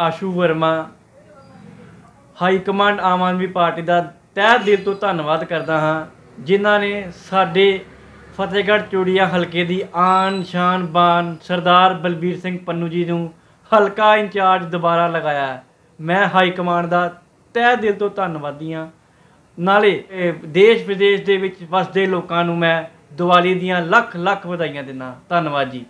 Ashu Verma high command Aam Aadmi Party ਦਾ ਤਹਿ ਦਿਲ ਤੋਂ ਧੰਨਵਾਦ ਕਰਦਾ ਹਾਂ ਜਿਨ੍ਹਾਂ ਨੇ ਸਾਡੇ ਫਤਿਹਗੜ੍ਹ ਚੂੜੀਆ ਹਲਕੇ ਦੀ ਆਨ ਸ਼ਾਨ ਬਾਨ ਸਰਦਾਰ ਬਲਬੀਰ ਸਿੰਘ ਪੰਨੂ ਜੀ ਨੂੰ ਹਲਕਾ ਇੰਚਾਰਜ ਦੁਬਾਰਾ ਲਗਾਇਆ ਮੈਂ ਹਾਈ ਕਮਾਂਡ ਦਾ ਤਹਿ ਦਿਲ ਤੋਂ ਧੰਨਵਾਦੀ ਹਾਂ ਨਾਲੇ ਦੇਸ਼ ਵਿਦੇਸ਼ ਦੇ ਵਿੱਚ ਵਸਦੇ ਲੋਕਾਂ ਨੂੰ ਮੈਂ ਦੀਵਾਲੀ ਦੀਆਂ ਲੱਖ ਲੱਖ ਵਧਾਈਆਂ ਦਿੰਦਾ ਧੰਨਵਾਦ ਜੀ